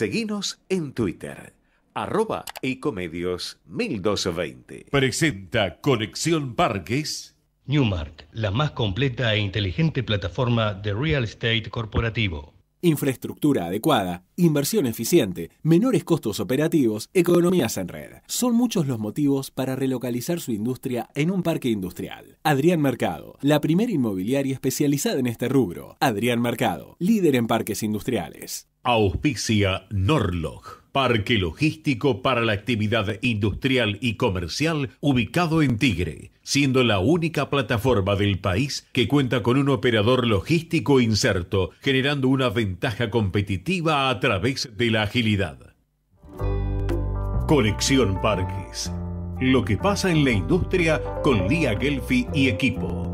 Seguinos en Twitter, arroba ecomedios 1220. Presenta Conexión Parques. Newmark, la más completa e inteligente plataforma de real estate corporativo. Infraestructura adecuada, inversión eficiente, menores costos operativos, economías en red. Son muchos los motivos para relocalizar su industria en un parque industrial. Adrián Mercado, la primera inmobiliaria especializada en este rubro. Adrián Mercado, líder en parques industriales. Auspicia Norlog parque logístico para la actividad industrial y comercial ubicado en Tigre, siendo la única plataforma del país que cuenta con un operador logístico inserto, generando una ventaja competitiva a través de la agilidad. Conexión Parques. Lo que pasa en la industria con Lía Gelfi y equipo.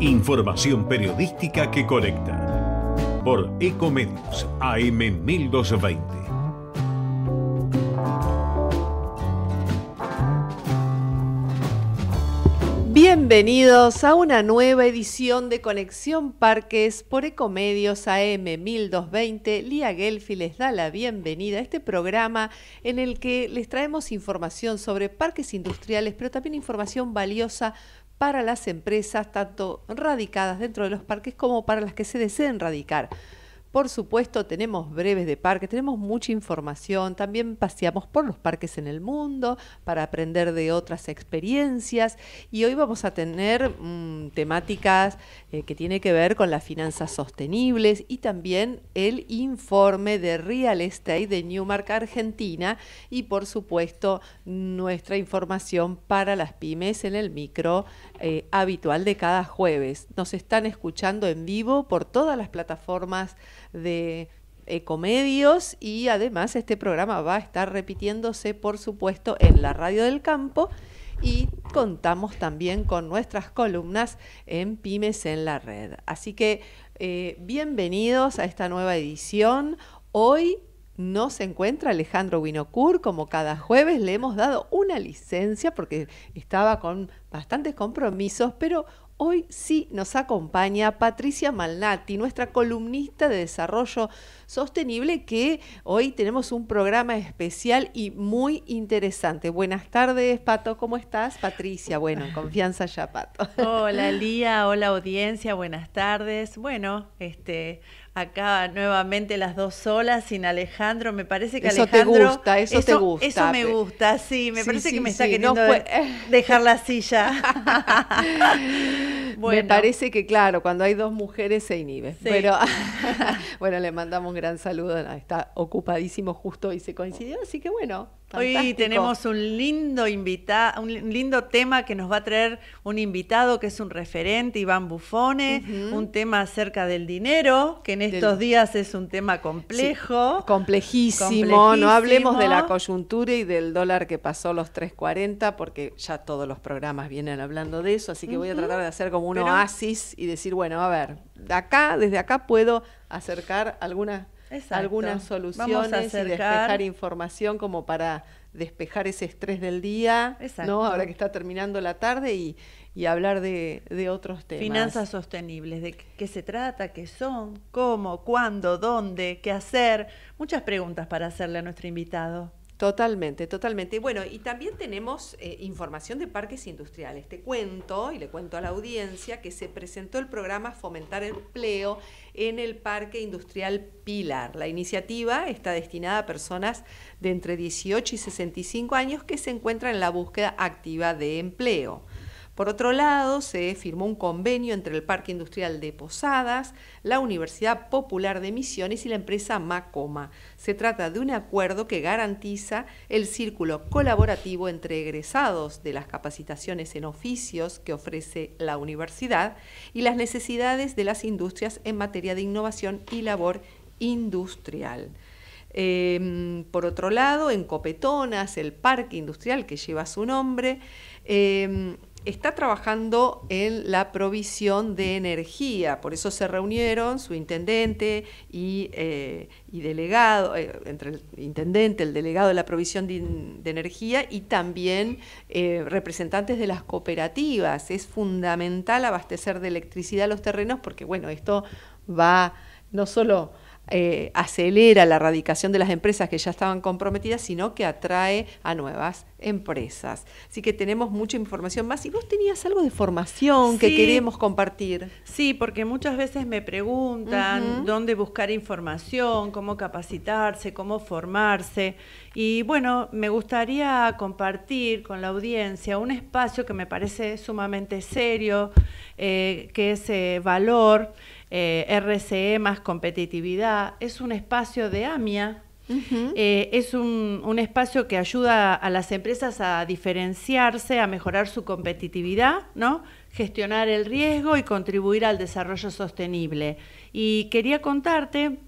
Información periodística que conecta por Ecomedios AM1220. Bienvenidos a una nueva edición de Conexión Parques por Ecomedios AM1220. Lía Gelfi les da la bienvenida a este programa en el que les traemos información sobre parques industriales, pero también información valiosa para las empresas, tanto radicadas dentro de los parques como para las que se deseen radicar. Por supuesto, tenemos breves de parques, tenemos mucha información, también paseamos por los parques en el mundo para aprender de otras experiencias y hoy vamos a tener mm, temáticas eh, que tiene que ver con las finanzas sostenibles y también el informe de Real Estate de Newmark Argentina y por supuesto nuestra información para las pymes en el micro eh, habitual de cada jueves. Nos están escuchando en vivo por todas las plataformas de Ecomedios eh, y además este programa va a estar repitiéndose, por supuesto, en la radio del campo y contamos también con nuestras columnas en Pymes en la Red. Así que eh, bienvenidos a esta nueva edición. Hoy no se encuentra Alejandro Winocur, como cada jueves le hemos dado una licencia porque estaba con bastantes compromisos, pero Hoy sí nos acompaña Patricia Malnati, nuestra columnista de desarrollo sostenible, que hoy tenemos un programa especial y muy interesante. Buenas tardes, Pato, ¿cómo estás? Patricia, bueno, confianza ya, Pato. Hola, Lía, hola audiencia, buenas tardes. Bueno, este, acá nuevamente las dos solas sin Alejandro. Me parece que eso Alejandro. Eso te gusta, eso, te gusta. Eso me gusta, sí. Me parece que me está queriendo no dejar la silla. bueno. Me parece que, claro, cuando hay dos mujeres se inhibe. Pero bueno, le mandamos un gran saludo. Está ocupadísimo justo y se coincidió, así que bueno. Hoy tenemos un lindo invitado, un lindo tema que nos va a traer un invitado que es un referente, Iván Bufone, un tema acerca del dinero, que estos días es un tema complejo. complejísimo, no hablemos de la coyuntura y del dólar que pasó los 3.40, porque ya todos los programas vienen hablando de eso, así que voy a tratar de hacer como un oasis y decir, bueno, a ver, de acá, desde acá puedo acercar algunas algunas soluciones y despejar información como para despejar ese estrés del día, ¿no? Ahora que está terminando la tarde y, hablar de, de, otros temas. Finanzas sostenibles, de qué se trata, qué son, cómo, cuándo, dónde, qué hacer. Muchas preguntas para hacerle a nuestro invitado. Totalmente, totalmente. Bueno, y también tenemos eh, información de parques industriales. Te cuento y le cuento a la audiencia que se presentó el programa Fomentar Empleo en el Parque Industrial Pilar. La iniciativa está destinada a personas de entre 18 y 65 años que se encuentran en la búsqueda activa de empleo. Por otro lado, se firmó un convenio entre el Parque Industrial de Posadas, la Universidad Popular de Misiones y la empresa Macoma. Se trata de un acuerdo que garantiza el círculo colaborativo entre egresados de las capacitaciones en oficios que ofrece la universidad y las necesidades de las industrias en materia de innovación y labor industrial. Em, por otro lado, en Copetonas, el parque industrial que lleva su nombre, em, está trabajando en la provisión de energía. Por eso se reunieron su intendente y, eh, delegado, eh, entre el intendente, el delegado de la provisión de, energía y también eh, representantes de las cooperativas. Es fundamental abastecer de electricidad los terrenos porque, bueno, esto va no solo eh, acelera la erradicación de las empresas que ya estaban comprometidas, sino que atrae a nuevas empresas. Así que tenemos mucha información más. Y vos tenías algo de formación que queremos compartir. Sí, porque muchas veces me preguntan dónde buscar información, cómo capacitarse, cómo formarse. Y bueno, me gustaría compartir con la audiencia un espacio que me parece sumamente serio, eh, que es eh, Valor eh, RCE más competitividad, es un espacio de AMIA, eh, es un, espacio que ayuda a las empresas a diferenciarse, a mejorar su competitividad, ¿no? gestionar el riesgo y contribuir al desarrollo sostenible. Y quería contarte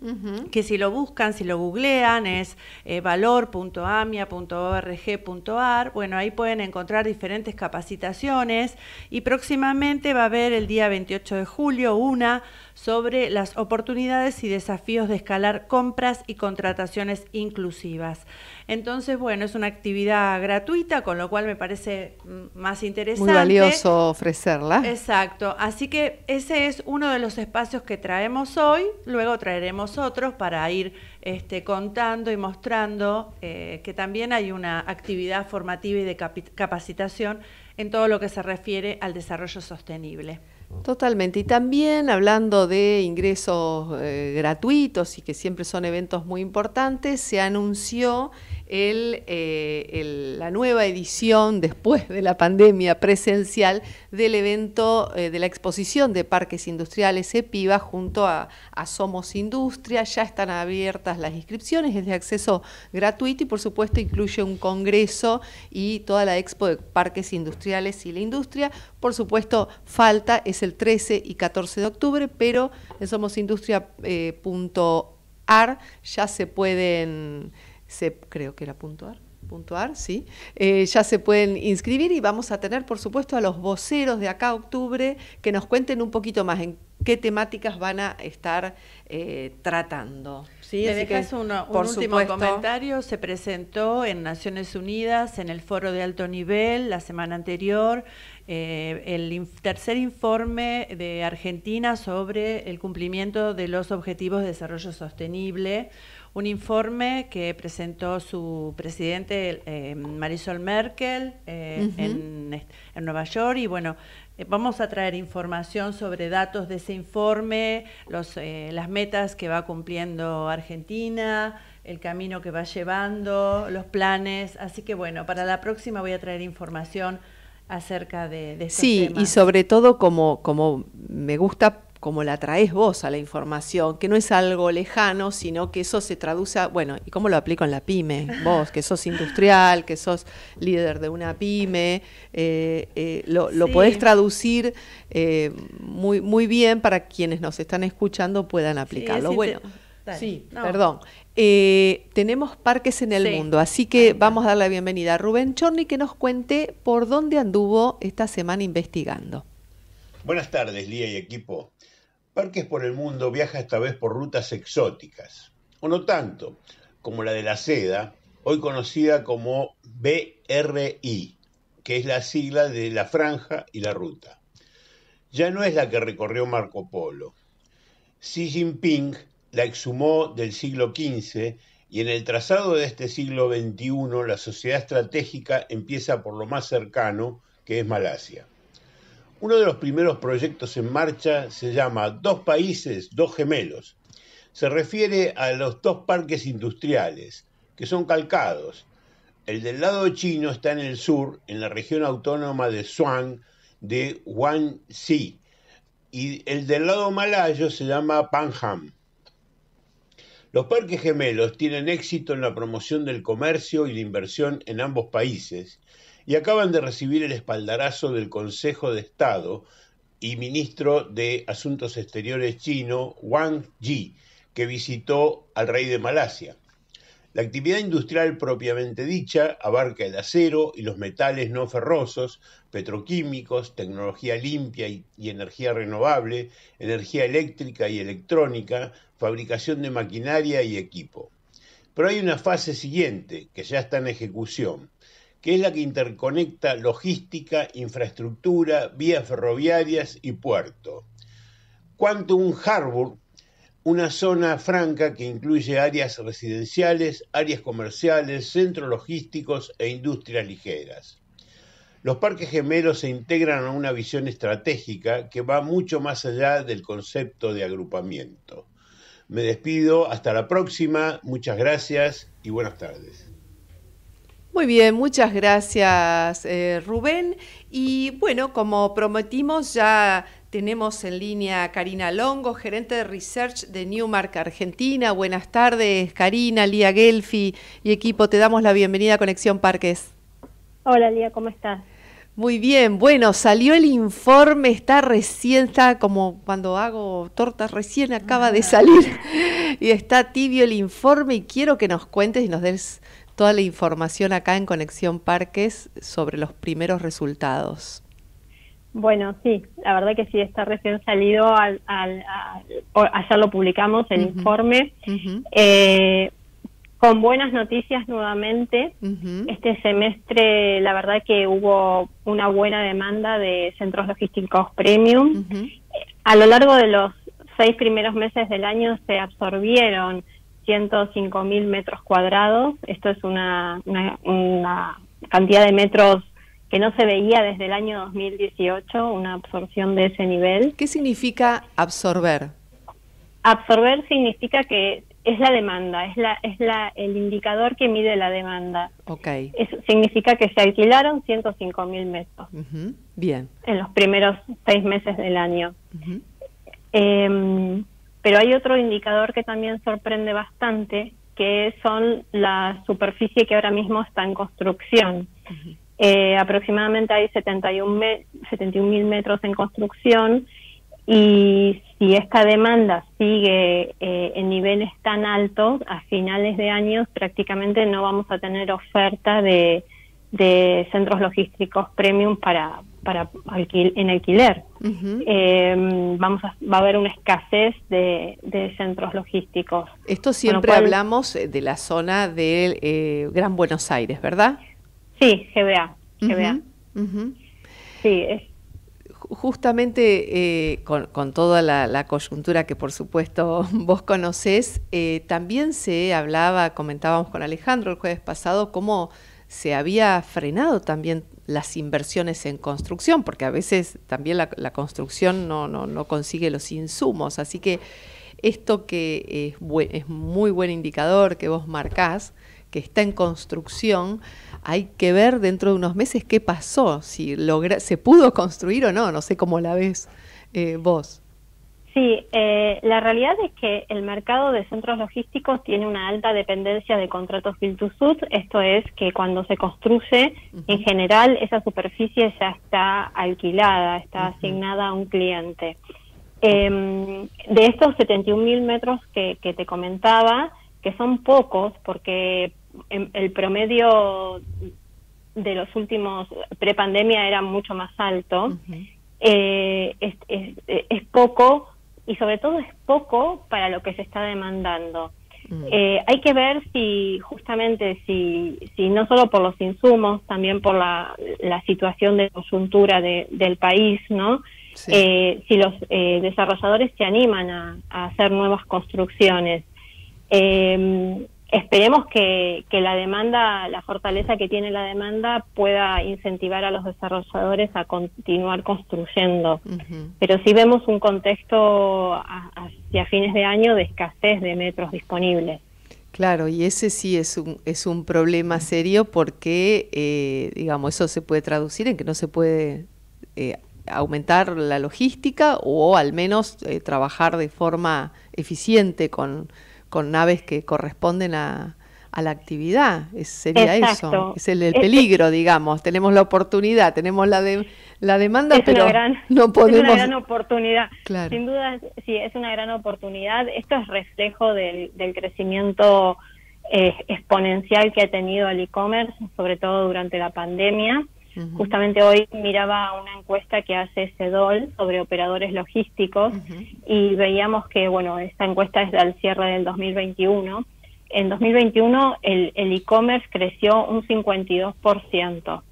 que si lo buscan, si lo googlean, es eh, valor.amia.org.ar, bueno, ahí pueden encontrar diferentes capacitaciones y próximamente va a haber el día 28 de julio una sobre las oportunidades y desafíos de escalar compras y contrataciones inclusivas. Entonces, bueno, es una actividad gratuita, con lo cual me parece mm, más interesante. Muy valioso ofrecerla. Exacto. Así que ese es uno de los espacios que traemos hoy. Luego traeremos otros para ir este, contando y mostrando eh, que también hay una actividad formativa y de capacitación en todo lo que se refiere al desarrollo sostenible. Totalmente. Y también hablando de ingresos eh, gratuitos y que siempre son eventos muy importantes, se anunció eh, la nueva edición después de la pandemia presencial del evento eh, de la exposición de parques industriales EPIVA junto a, Somos Industria. Ya están abiertas las inscripciones, es de acceso gratuito y por supuesto incluye un congreso y toda la expo de parques industriales y la industria. Por supuesto, falta, es el 13 y 14 de octubre, pero en somosindustria.ar eh, ya se pueden se, creo que era puntuar, puntuar, sí, eh, ya se pueden inscribir y vamos a tener, por supuesto, a los voceros de acá a octubre que nos cuenten un poquito más en qué temáticas van a estar eh, tratando. ¿sí? Me dejas un último comentario. Se presentó en Naciones Unidas, en el foro de alto nivel, la semana anterior, eh, el tercer informe de Argentina sobre el cumplimiento de los Objetivos de Desarrollo Sostenible un informe que presentó su presidente eh, Marisol Merkel eh, en, Nueva York y bueno, eh, vamos a traer información sobre datos de ese informe, los, las metas que va cumpliendo Argentina, el camino que va llevando, los planes, así que bueno, para la próxima voy a traer información acerca de, de este sí, y sobre todo como, como me gusta Cómo la traes vos a la información, que no es algo lejano, sino que eso se traduce bueno, ¿y cómo lo aplico en la pyme? Vos, que sos industrial, que sos líder de una pyme, eh, eh, lo, podés traducir eh, muy, muy bien para quienes nos están escuchando puedan aplicarlo. bueno, sí, perdón. tenemos parques en el mundo, así que vamos a dar la bienvenida a Rubén Chorni que nos cuente por dónde anduvo esta semana investigando. Buenas tardes, Lía y equipo parques por el mundo viaja esta vez por rutas exóticas, o no tanto, como la de la seda, hoy conocida como BRI, que es la sigla de la franja y la ruta. Ya no es la que recorrió Marco Polo. Xi Jinping la exhumó del siglo XV y en el trazado de este siglo XXI la sociedad estratégica empieza por lo más cercano, que es Malasia. Uno de los primeros proyectos en marcha se llama Dos Países, Dos Gemelos. Se refiere a los dos parques industriales, que son calcados. El del lado chino está en el sur, en la región autónoma de Zhuang, de Guangxi, y el del lado malayo se llama Panham. Los parques gemelos tienen éxito en la promoción del comercio y la inversión en ambos países y acaban de recibir el espaldarazo del Consejo de Estado y ministro de Asuntos Exteriores chino, Wang Yi, que visitó al rey de Malasia. La actividad industrial propiamente dicha abarca el acero y los metales no ferrosos, petroquímicos, tecnología limpia y, energía renovable, energía eléctrica y electrónica, fabricación de maquinaria y equipo. Pero hay una fase siguiente que ya está en ejecución, que es la que interconecta logística, infraestructura, vías ferroviarias y puerto. un Harbour, una zona franca que incluye áreas residenciales, áreas comerciales, centros logísticos e industrias ligeras. Los parques gemelos se integran a una visión estratégica que va mucho más allá del concepto de agrupamiento. Me despido, hasta la próxima, muchas gracias y buenas tardes. Muy bien, muchas gracias eh, Rubén. Y bueno, como prometimos, ya tenemos en línea a Karina Longo, gerente de Research de Newmark Argentina. Buenas tardes, Karina, Lía Gelfi y equipo. Te damos la bienvenida a Conexión Parques. Hola, Lía, ¿cómo estás? Muy bien, bueno, salió el informe, está recién, está como cuando hago tortas, recién acaba de salir y está tibio el informe y quiero que nos cuentes y nos des toda la información acá en Conexión Parques sobre los primeros resultados. Bueno, sí, la verdad que sí, está recién salido, al, al, ayer lo publicamos, el informe. Eh, con buenas noticias nuevamente, este semestre la verdad que hubo una buena demanda de centros logísticos premium. A lo largo de los seis primeros meses del año se absorbieron 105.000 mil metros cuadrados. Esto es una, cantidad de metros que no se veía desde el año 2018, una absorción de ese nivel. ¿Qué significa absorber? Absorber significa que es la demanda, es, la, es la, el indicador que mide la demanda. Okay. Eso significa que se alquilaron 105 mil metros. Bien. En los primeros seis meses del año. Pero hay otro indicador que también sorprende bastante, que son la superficie que ahora mismo está en construcción. Eh, aproximadamente hay 71 mil metros en construcción y si esta demanda sigue eh, en niveles tan altos, a finales de año prácticamente no vamos a tener oferta de, de centros logísticos premium para, para en alquiler. Em, vamos a, va a haber una escasez de, centros logísticos. Esto siempre hablamos eh, de la zona del eh, Gran Buenos Aires, ¿verdad? Sí, GBA. GBA. Sí, justamente eh, con, toda la, coyuntura que por supuesto vos conocés, también se hablaba, comentábamos con Alejandro el jueves pasado, cómo se había frenado también las inversiones en construcción, porque a veces también la, construcción no, consigue los insumos. Así que esto que es, muy buen indicador que vos marcás, que está en construcción, hay que ver dentro de unos meses qué pasó, si logra, se pudo construir o no, no sé cómo la ves eh, vos. Sí, eh, la realidad es que el mercado de centros logísticos tiene una alta dependencia de contratos build to suit, esto es que cuando se construye, en general esa superficie ya está alquilada, está asignada a un cliente. Em, de estos 71.000 mil metros que, te comentaba, que son pocos porque em, el promedio de los últimos pre-pandemia era mucho más alto. Eh, es, es, es, poco y sobre todo es poco para lo que se está demandando. Mm. Eh, hay que ver si justamente, si, si no solo por los insumos, también por la, situación de coyuntura de, del país, ¿no? Eh, si los eh, desarrolladores se animan a, hacer nuevas construcciones. Eh, Esperemos que, la demanda, la fortaleza que tiene la demanda pueda incentivar a los desarrolladores a continuar construyendo. Pero sí vemos un contexto a, hacia fines de año de escasez de metros disponibles. Claro, y ese sí es un, es un problema serio porque, eh, digamos, eso se puede traducir en que no se puede eh, aumentar la logística o al menos eh, trabajar de forma eficiente con, con naves que corresponden a, la actividad. sería eso. Es el, este- peligro, digamos. Tenemos la oportunidad, tenemos la de, la demanda, pero no podemos. Es una gran oportunidad. Sin duda, sí, es una gran oportunidad. Esto es reflejo del, del crecimiento eh, exponencial que ha tenido el e-commerce, sobre todo durante la pandemia. Justamente hoy miraba una encuesta que hace CEDOL sobre operadores logísticos y veíamos que, bueno, esta encuesta es del cierre del 2021. En 2021 el e-commerce creció un 52%.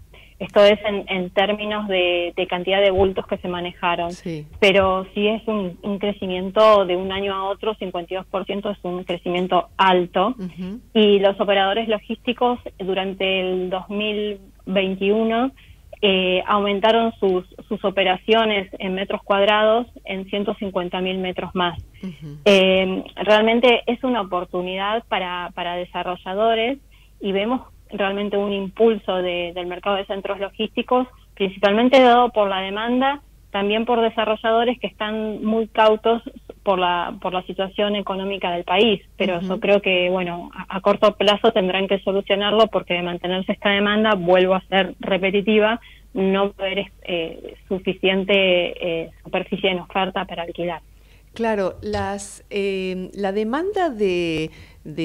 Esto es en, términos de, cantidad de bultos que se manejaron. Pero sí es un, crecimiento de un año a otro, 52% es un crecimiento alto. Y los operadores logísticos durante el 2020 21 eh, aumentaron sus, sus operaciones en metros cuadrados en 150 mil metros más. Eh, realmente es una oportunidad para, para desarrolladores y vemos realmente un impulso del mercado de centros logísticos, principalmente dado por la demanda, también por desarrolladores que están muy cautos por la, por la situación económica del país, pero yo creo que, bueno, a, corto plazo tendrán que solucionarlo porque de mantenerse esta demanda, vuelvo a ser repetitiva, no haber eh, suficiente eh, superficie en oferta para alquilar. Claro, las, em, la demanda de,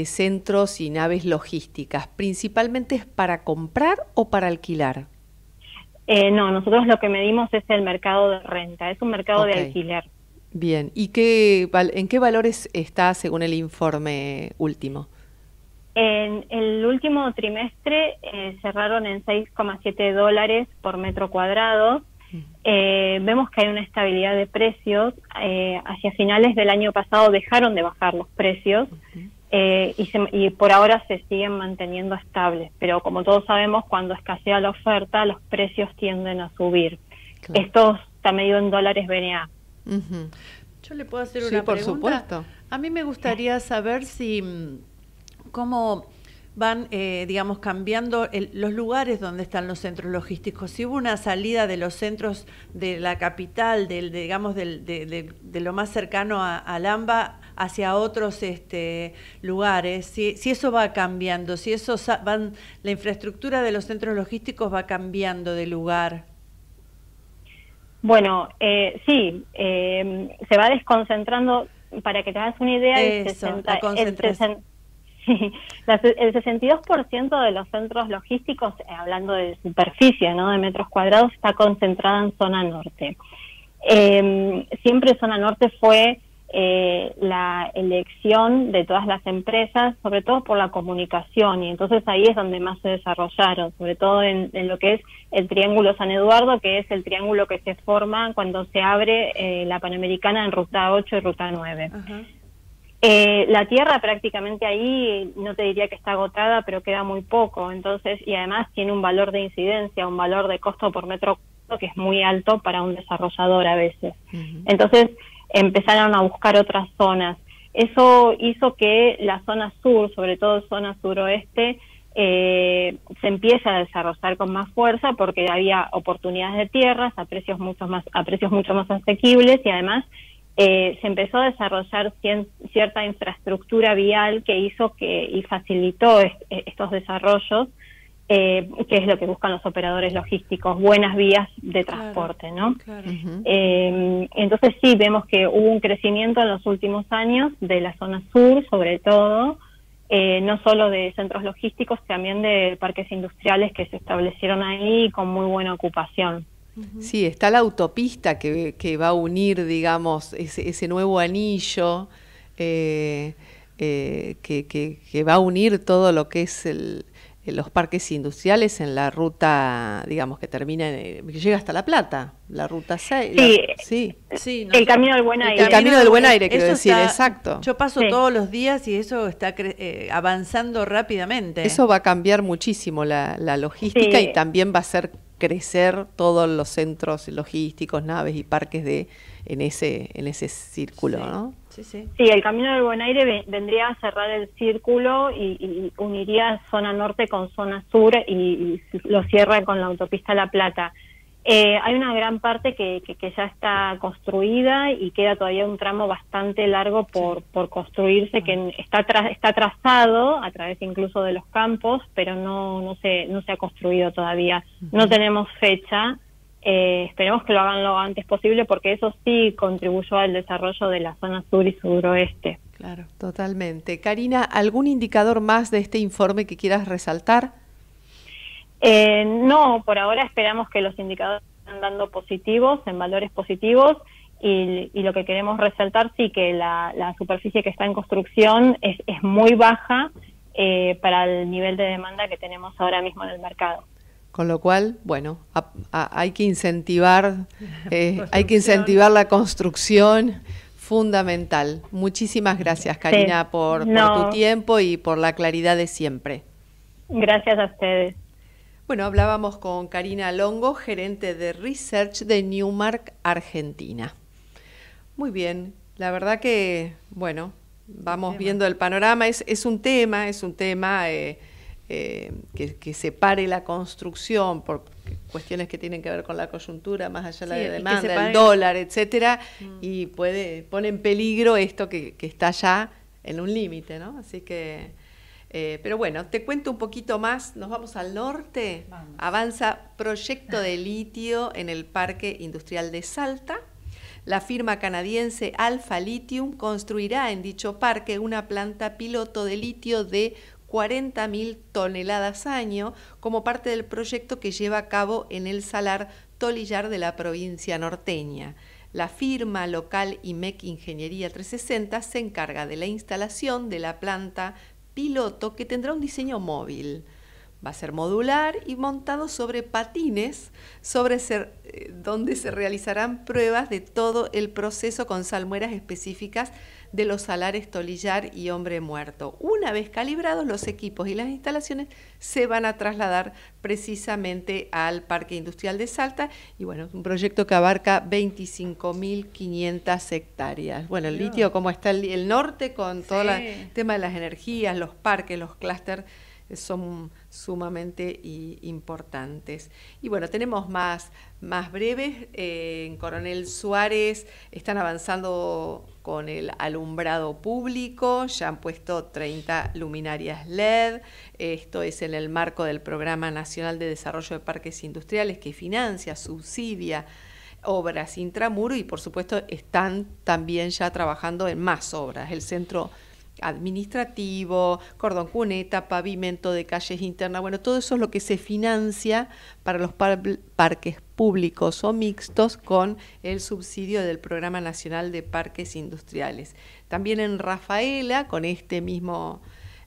centros y naves logísticas, ¿principalmente es para comprar o para alquilar? Eh, no, nosotros lo que medimos es el mercado de renta, es un mercado de alquiler. Bien, ¿y qué, en qué valores está según el informe último? En el último trimestre eh, cerraron en 6,7 dólares por metro cuadrado. Eh, vemos que hay una estabilidad de precios. Eh, hacia finales del año pasado dejaron de bajar los precios y, por ahora se siguen manteniendo estables. Pero como todos sabemos, cuando escasea la oferta, los precios tienden a subir. Esto está medido en dólares BNA. Yo le puedo hacer sí, por Supuesto. A mí me gustaría saber si mm, cómo van, eh, digamos, cambiando los lugares donde están los centros logísticos. Si hubo una salida de los centros de la capital, del, digamos, de, lo más cercano a, Lamba hacia otros este, lugares, si, eso va cambiando, si eso van, la infraestructura de los centros logísticos va cambiando de lugar. Bueno, eh, sí, eh, se va desconcentrando, para que te hagas una idea, el, 62% de los centros logísticos, eh, hablando de superficie, ¿no? de metros cuadrados, está concentrada en zona norte. Em, siempre zona norte fue eh, la elección de todas las empresas, sobre todo por la comunicación, y entonces ahí es donde más se desarrollaron, sobre todo en, en lo que es el Triángulo San Eduardo, que es el triángulo que se forma cuando se abre eh, la Panamericana en Ruta 8 y Ruta 9. eh, la tierra prácticamente ahí, no te diría que está agotada, pero queda muy poco, entonces, y además tiene un valor de incidencia, un valor de costo por metro que es muy alto para un desarrollador a veces. Entonces, empezaron a buscar otras zonas. Eso hizo que la zona sur, sobre todo zona suroeste, eh, se empiece a desarrollar con más fuerza porque había oportunidades de tierras a precios mucho más, a precios mucho más asequibles y además eh, se empezó a desarrollar cierta infraestructura vial que hizo que y facilitó estos desarrollos eh, que es lo que buscan los operadores logísticos, buenas vías de transporte, ¿no? Eh, entonces sí, vemos que hubo un crecimiento en los últimos años de la zona sur, sobre todo, eh, no solo de centros logísticos, también de parques industriales que se establecieron ahí con muy buena ocupación. Sí, está la autopista que, va a unir, digamos, ese, nuevo anillo eh, que va a unir todo lo que es el, eh, los parques industriales en la ruta, digamos, que termina, eh, que llega hasta La Plata, la ruta 6. Sí, sí. el camino del buen aire. El camino del buen aire, quiero decir, exacto. Yo paso todos los días y eso está eh, avanzando rápidamente. Eso va a cambiar muchísimo la, la logística y también va a hacer crecer todos los centros logísticos, naves y parques de en ese en ese círculo, ¿no? Sí, sí. el Camino del Buen Aire vendría a cerrar el círculo y, uniría zona norte con zona sur y, lo cierra con la autopista La Plata. Eh, hay una gran parte que, ya está construida y queda todavía un tramo bastante largo por, construirse, que ah. está, está trazado a través incluso de los campos, pero no, no, se, no se ha construido todavía. No tenemos fecha. Eh, esperemos que lo hagan lo antes posible porque eso sí contribuyó al desarrollo de la zona sur y suroeste. Claro, totalmente. Karina, ¿algún indicador más de este informe que quieras resaltar? Eh, no, por ahora esperamos que los indicadores estén dando positivos, en valores positivos, y, lo que queremos resaltar sí que la, superficie que está en construcción es, muy baja eh, para el nivel de demanda que tenemos ahora mismo en el mercado. Con lo cual, bueno, hay que incentivar, eh, hay que incentivar la construcción fundamental. Muchísimas gracias, Karina, por, tu tiempo y por la claridad de siempre. Gracias a ustedes. Bueno, hablábamos con Karina Longo, gerente de Research de Newmark, Argentina. Muy bien, la verdad que, bueno, vamos viendo el panorama, es, un tema, es un tema... Eh, eh, que, se pare la construcción por cuestiones que tienen que ver con la coyuntura, más allá de la demanda, el dólar, etcétera, mm. y puede, pone en peligro esto que, está ya en un límite, ¿no? Así que, eh, pero bueno, te cuento un poquito más, nos vamos al norte, avanza proyecto de litio en el Parque Industrial de Salta. La firma canadiense Alfa Lithium construirá en dicho parque una planta piloto de litio de 40.000 toneladas año como parte del proyecto que lleva a cabo en el Salar Tolillar de la provincia norteña. La firma local IMEC Ingeniería 360 se encarga de la instalación de la planta piloto que tendrá un diseño móvil. Va a ser modular y montado sobre patines, sobre eh, donde se realizarán pruebas de todo el proceso con salmueras específicas de los salares tolillar y hombre muerto. Una vez calibrados, los equipos y las instalaciones se van a trasladar precisamente al Parque Industrial de Salta. Y bueno, es un proyecto que abarca 25.500 hectáreas. Bueno, el litio, como está el, norte con todo el tema de las energías, los parques, los clústeres son sumamente importantes. Y bueno, tenemos más, más breves. Eh, en Coronel Suárez están avanzando con el alumbrado público, ya han puesto 30 luminarias LED, esto es en el marco del Programa Nacional de Desarrollo de Parques Industriales que financia, subsidia obras intramuro y por supuesto están también ya trabajando en más obras. El Centro administrativo, cordón cuneta, pavimento de calles internas, bueno, todo eso es lo que se financia para los parques públicos o mixtos con el subsidio del Programa Nacional de Parques Industriales. También en Rafaela, con este mismo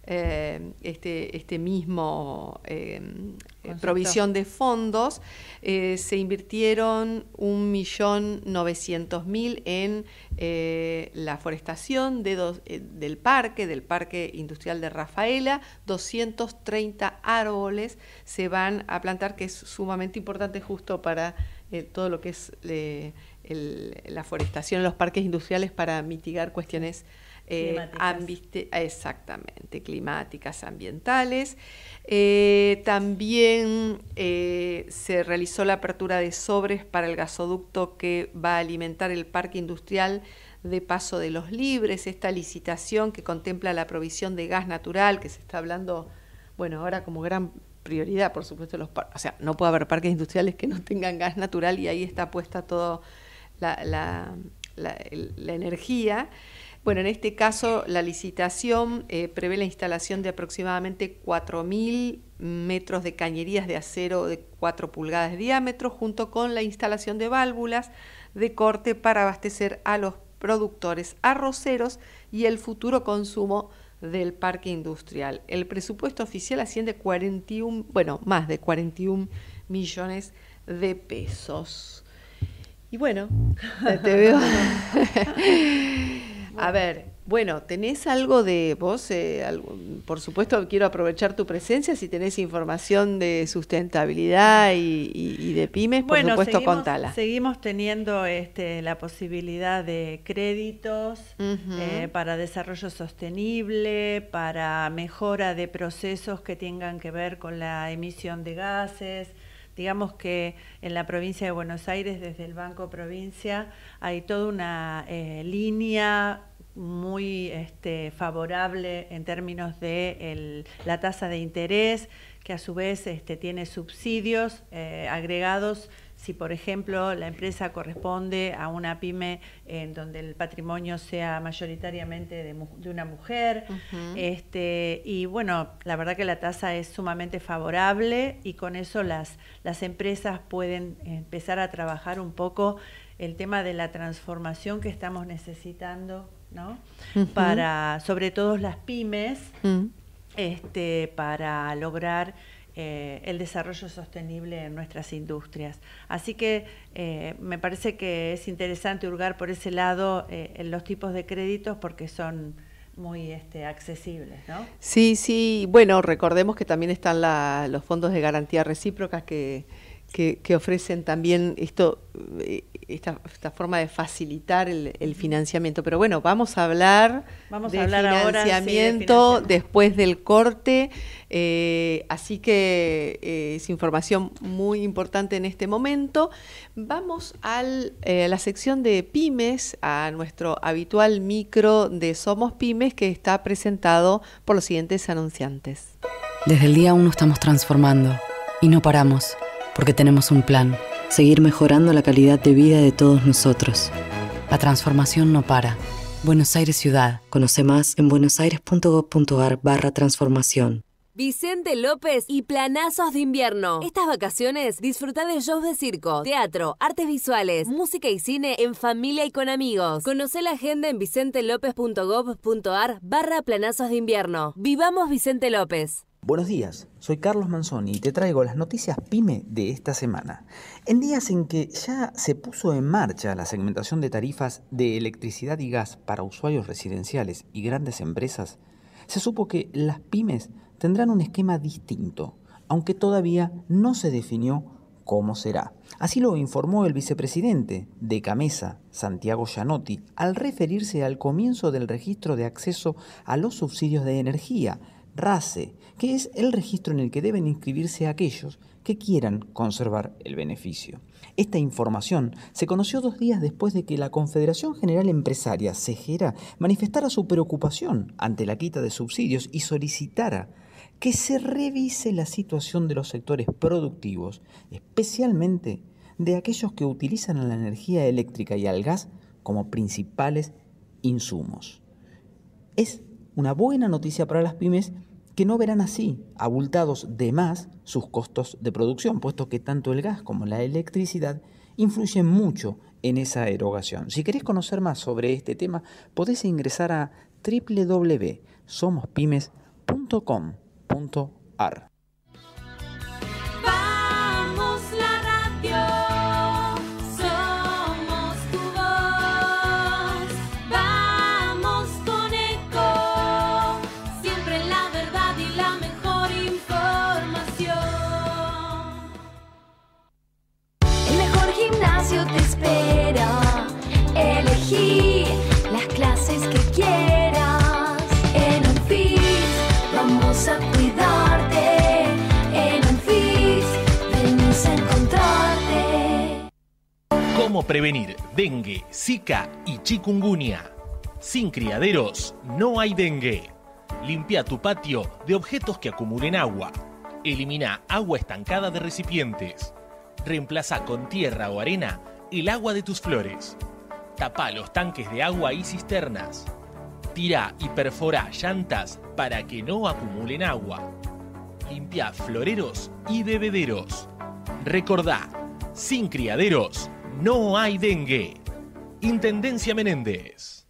eh, este, este, mismo eh, provisión de fondos, eh, se invirtieron 1.900.000 en la forestación de del parque, del Parque Industrial de Rafaela, 230 árboles se van a plantar, que es sumamente importante justo para todo lo que es la forestación en los parques industriales para mitigar cuestiones eh, exactamente, climáticas, ambientales. Eh, también eh, se realizó la apertura de sobres para el gasoducto que va a alimentar el parque industrial de Paso de los Libres, esta licitación que contempla la provisión de gas natural, que se está hablando, bueno, ahora como gran prioridad, por supuesto, los o sea, no puede haber parques industriales que no tengan gas natural y ahí está puesta todo la, energía. Bueno, en este caso la licitación eh, prevé la instalación de aproximadamente 4.000 metros de cañerías de acero de 4 pulgadas de diámetro, junto con la instalación de válvulas de corte para abastecer a los productores arroceros y el futuro consumo del parque industrial. El presupuesto oficial asciende 41, bueno, más de 41 millones de pesos. Y bueno, te veo. a ver, bueno, ¿tenés algo de vos? Eh, por supuesto, quiero aprovechar tu presencia. Si tenés información de sustentabilidad y, de pymes, por supuesto, seguimos, contala. Seguimos teniendo este, la posibilidad de créditos eh, para desarrollo sostenible, para mejora de procesos que tengan que ver con la emisión de gases Digamos que en la provincia de Buenos Aires, desde el Banco Provincia, hay toda una eh, línea muy este, favorable en términos de la tasa de interés, que a su vez este, tiene subsidios eh, agregados si por ejemplo la empresa corresponde a una pyme eh, en donde el patrimonio sea mayoritariamente de, una mujer. Este, y bueno, la verdad que la tasa es sumamente favorable y con eso las, empresas pueden empezar a trabajar un poco el tema de la transformación que estamos necesitando, ¿no? Para, sobre todo las pymes, mm. este, para lograr eh, el desarrollo sostenible en nuestras industrias. Así que eh, me parece que es interesante hurgar por ese lado eh, en los tipos de créditos porque son muy este, accesibles, ¿no? Sí, sí. Bueno, recordemos que también están los fondos de garantía recíproca que, que, ofrecen también esto, esta, forma de facilitar el, financiamiento. Pero bueno, vamos a hablar, vamos de, financiamiento después del corte. Eh, así que eh, es información muy importante en este momento. Vamos eh, a la sección de pymes, a nuestro habitual micro de Somos Pymes que está presentado por los siguientes anunciantes. Desde el día uno estamos transformando y no paramos porque tenemos un plan seguir mejorando la calidad de vida de todos nosotros. La transformación no para. Buenos Aires Ciudad. Conoce más en buenosaires.gov.ar barra transformación. Vicente López y Planazos de Invierno. Estas vacaciones disfruta de shows de circo, teatro, artes visuales, música y cine en familia y con amigos. Conoce la agenda en vicentelopez.gov.ar barra Planazos de Invierno. Vivamos Vicente López. Buenos días, soy Carlos Manzoni y te traigo las noticias PyME de esta semana. En días en que ya se puso en marcha la segmentación de tarifas de electricidad y gas para usuarios residenciales y grandes empresas, se supo que las pymes tendrán un esquema distinto, aunque todavía no se definió cómo será. Así lo informó el vicepresidente de Camesa, Santiago Gianotti, al referirse al comienzo del registro de acceso a los subsidios de energía RACE, que es el registro en el que deben inscribirse aquellos que quieran conservar el beneficio. Esta información se conoció dos días después de que la Confederación General Empresaria, CEGERA, manifestara su preocupación ante la quita de subsidios y solicitara que se revise la situación de los sectores productivos, especialmente de aquellos que utilizan a la energía eléctrica y al gas como principales insumos. Es una buena noticia para las pymes que no verán así abultados de más sus costos de producción, puesto que tanto el gas como la electricidad influyen mucho en esa erogación. Si querés conocer más sobre este tema, podés ingresar a www.somospymes.com.ar. ¿Cómo prevenir dengue, zika y chikungunya? Sin criaderos no hay dengue. Limpia tu patio de objetos que acumulen agua. Elimina agua estancada de recipientes. Reemplaza con tierra o arena el agua de tus flores. Tapa los tanques de agua y cisternas. Tira y perfora llantas para que no acumulen agua. Limpia floreros y bebederos. Recordá, sin criaderos no hay dengue. Intendencia Menéndez.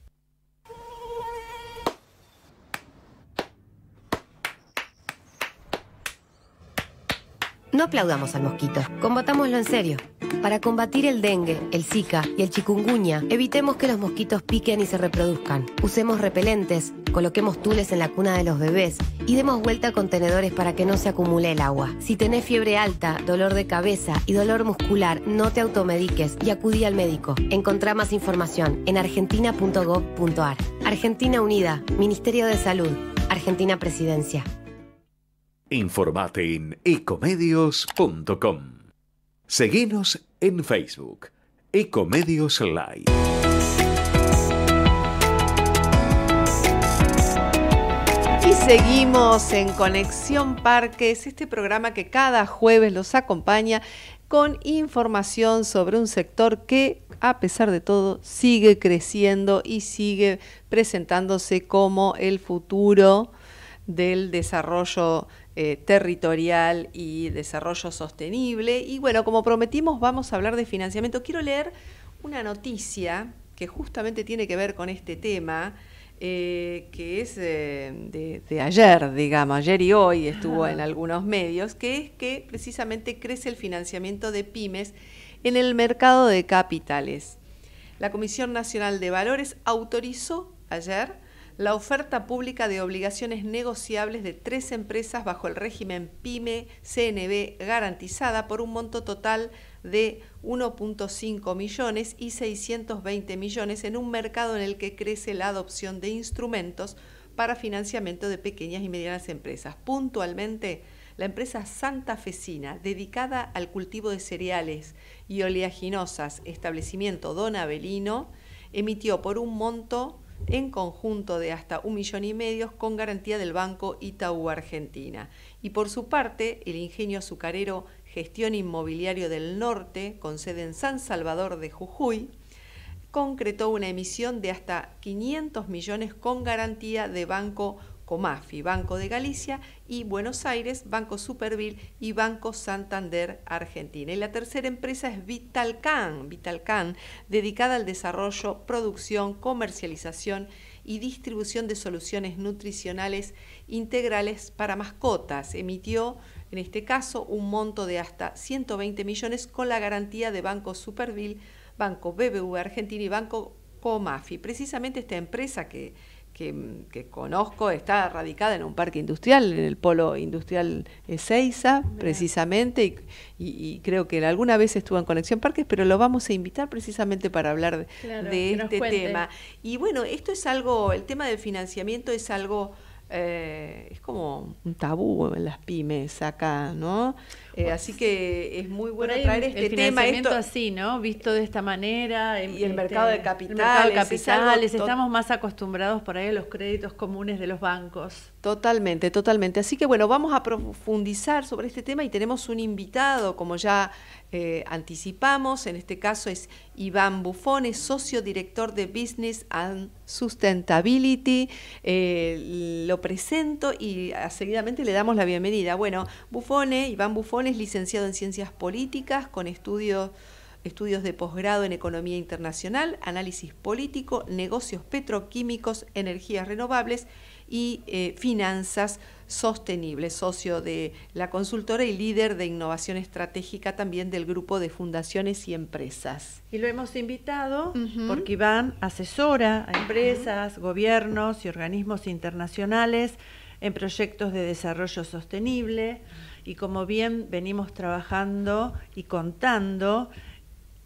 No aplaudamos al mosquito, combatámoslo en serio. Para combatir el dengue, el zika y el chikungunya, evitemos que los mosquitos piquen y se reproduzcan. Usemos repelentes, coloquemos tules en la cuna de los bebés y demos vuelta a contenedores para que no se acumule el agua. Si tenés fiebre alta, dolor de cabeza y dolor muscular, no te automediques y acudí al médico. Encontrá más información en argentina.gov.ar. Argentina Unida, Ministerio de Salud, Argentina Presidencia. Informate en ecomedios.com. Seguinos en Facebook, Ecomedios Live. seguimos en Conexión Parques, este programa que cada jueves los acompaña con información sobre un sector que, a pesar de todo, sigue creciendo y sigue presentándose como el futuro del desarrollo eh, territorial y desarrollo sostenible. Y bueno, como prometimos, vamos a hablar de financiamiento. Quiero leer una noticia que justamente tiene que ver con este tema eh, que es eh, de, de, ayer, digamos, ayer y hoy estuvo en algunos medios, que es que precisamente crece el financiamiento de pymes en el mercado de capitales. La Comisión Nacional de Valores autorizó ayer la oferta pública de obligaciones negociables de tres empresas bajo el régimen PYME CNB garantizada por un monto total de de 1.5 millones y 620 millones en un mercado en el que crece la adopción de instrumentos para financiamiento de pequeñas y medianas empresas. Puntualmente, la empresa Santa Fecina, dedicada al cultivo de cereales y oleaginosas, establecimiento Don Avelino, emitió por un monto en conjunto de hasta un millón y medio con garantía del Banco Itaú Argentina. Y por su parte, el ingenio azucarero Gestión Inmobiliario del Norte, con sede en San Salvador de Jujuy, concretó una emisión de hasta 500 millones con garantía de Banco Comafi, Banco de Galicia y Buenos Aires, Banco Superville y Banco Santander Argentina. Y la tercera empresa es Vitalcan, Vitalcan, dedicada al desarrollo, producción, comercialización y distribución de soluciones nutricionales integrales para mascotas. Emitió en este caso un monto de hasta 120 millones con la garantía de Banco Superville, Banco BBV Argentina y Banco Comafi. Precisamente esta empresa que, que, conozco está radicada en un parque industrial, en el polo industrial Ezeiza, precisamente, y, creo que alguna vez estuvo en Conexión Parques, pero lo vamos a invitar precisamente para hablar de este tema. Y bueno, esto es algo, el tema del financiamiento es algo eh, es como un tabú en las pymes acá, ¿no? Eh, así que es muy bueno traer este el tema. Esto así, ¿no? Visto de esta manera. Y este, el mercado de capitales. El mercado capitales. estamos más acostumbrados por ahí a los créditos comunes de los bancos. Totalmente, totalmente. Así que bueno, vamos a profundizar sobre este tema y tenemos un invitado, como ya eh, anticipamos. En este caso es Iván Bufone, socio director de Business and Sustainability. Eh, lo presento y seguidamente le damos la bienvenida. Bueno, Bufone, Iván Bufone es licenciado en Ciencias Políticas con estudios de posgrado en Economía Internacional, Análisis Político, Negocios Petroquímicos, Energías Renovables y eh, Finanzas Sostenibles, socio de la consultora y líder de innovación estratégica también del grupo de fundaciones y empresas. Y lo hemos invitado porque Iván asesora a empresas, gobiernos y organismos internacionales en proyectos de desarrollo sostenible y como bien venimos trabajando y contando,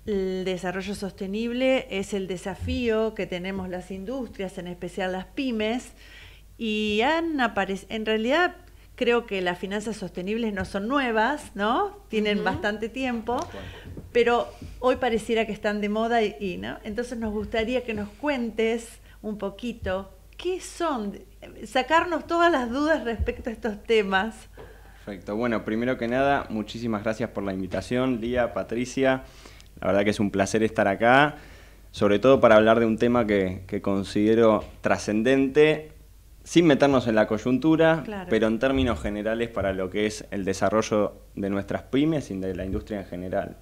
el desarrollo sostenible es el desafío que tenemos las industrias, en especial las pymes, y han aparecido, en realidad creo que las finanzas sostenibles no son nuevas, ¿no? Tienen bastante tiempo, pero hoy pareciera que están de moda y, ¿no? Entonces nos gustaría que nos cuentes un poquito qué son, sacarnos todas las dudas respecto a estos temas. Perfecto. Bueno, primero que nada, muchísimas gracias por la invitación, Lía, Patricia. La verdad que es un placer estar acá, sobre todo para hablar de un tema que, considero trascendente, sin meternos en la coyuntura, pero en términos generales para lo que es el desarrollo de nuestras pymes y de la industria en general.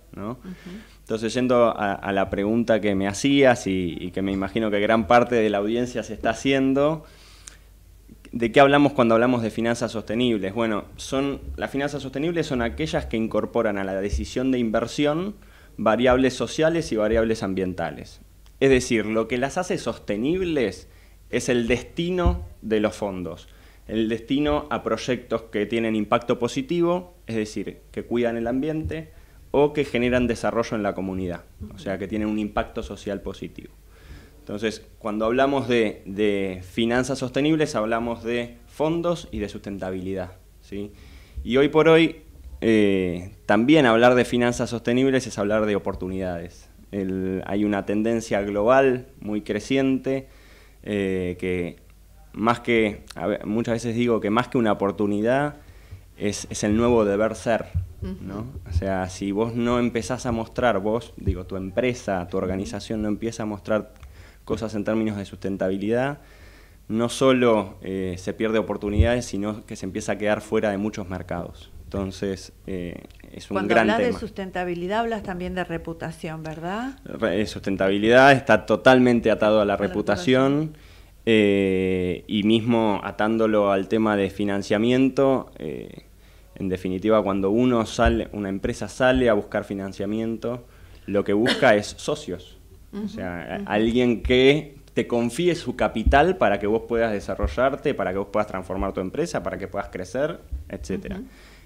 Entonces, yendo a, a, la pregunta que me hacías y, que me imagino que gran parte de la audiencia se está haciendo, ¿De qué hablamos cuando hablamos de finanzas sostenibles? Bueno, son, las finanzas sostenibles son aquellas que incorporan a la decisión de inversión variables sociales y variables ambientales. Es decir, lo que las hace sostenibles es el destino de los fondos, el destino a proyectos que tienen impacto positivo, es decir, que cuidan el ambiente o que generan desarrollo en la comunidad, o sea, que tienen un impacto social positivo. Entonces, cuando hablamos de, finanzas sostenibles, hablamos de fondos y de sustentabilidad. ¿sí? Y hoy por hoy, eh, también hablar de finanzas sostenibles es hablar de oportunidades. hay una tendencia global muy creciente eh, que más que, muchas veces digo que más que una oportunidad es, el nuevo deber ser. O sea, si vos no empezás a mostrar, vos, digo, tu empresa, tu organización no empieza a mostrar cosas en términos de sustentabilidad, no solo eh, se pierde oportunidades, sino que se empieza a quedar fuera de muchos mercados. Entonces, eh, es un gran tema. Cuando hablas de sustentabilidad, hablas también de reputación, ¿verdad? Eh, sustentabilidad está totalmente atado a la, reputación. y mismo atándolo al tema de financiamiento, en definitiva cuando uno sale, una empresa sale a buscar financiamiento, lo que busca es socios o sea, alguien que te confíe su capital para que vos puedas desarrollarte, para que vos puedas transformar tu empresa, para que puedas crecer, etc.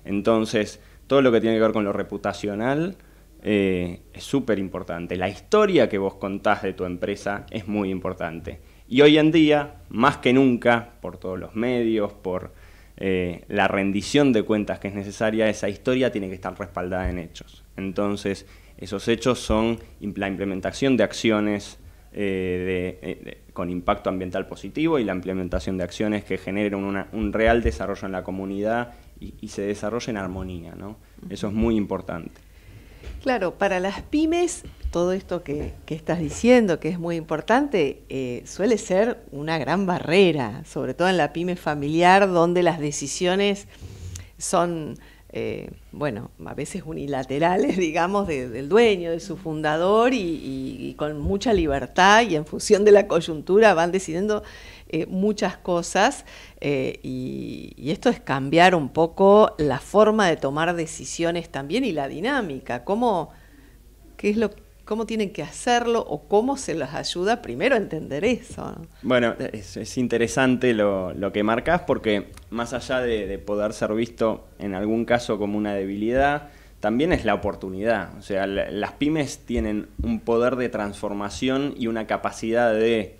Entonces, todo lo que tiene que ver con lo reputacional eh, es súper importante. La historia que vos contás de tu empresa es muy importante. Y hoy en día, más que nunca, por todos los medios, por eh, la rendición de cuentas que es necesaria, esa historia tiene que estar respaldada en hechos. Entonces, esos hechos son la implementación de acciones eh, eh, con impacto ambiental positivo y la implementación de acciones que generen un real desarrollo en la comunidad y, se desarrolle en armonía. ¿no? Eso es muy importante. Claro, para las pymes todo esto que, estás diciendo, que es muy importante, eh, suele ser una gran barrera, sobre todo en la pyme familiar, donde las decisiones son eh, bueno, a veces unilaterales, digamos, del dueño, de su fundador, y, con mucha libertad y en función de la coyuntura van decidiendo eh, muchas cosas. Eh, y, esto es cambiar un poco la forma de tomar decisiones también y la dinámica. como, qué es lo, cómo tienen que hacerlo o cómo se las ayuda primero a entender eso. Bueno, es, interesante lo, que marcas porque más allá de, poder ser visto en algún caso como una debilidad, también es la oportunidad. O sea, las pymes tienen un poder de transformación y una capacidad de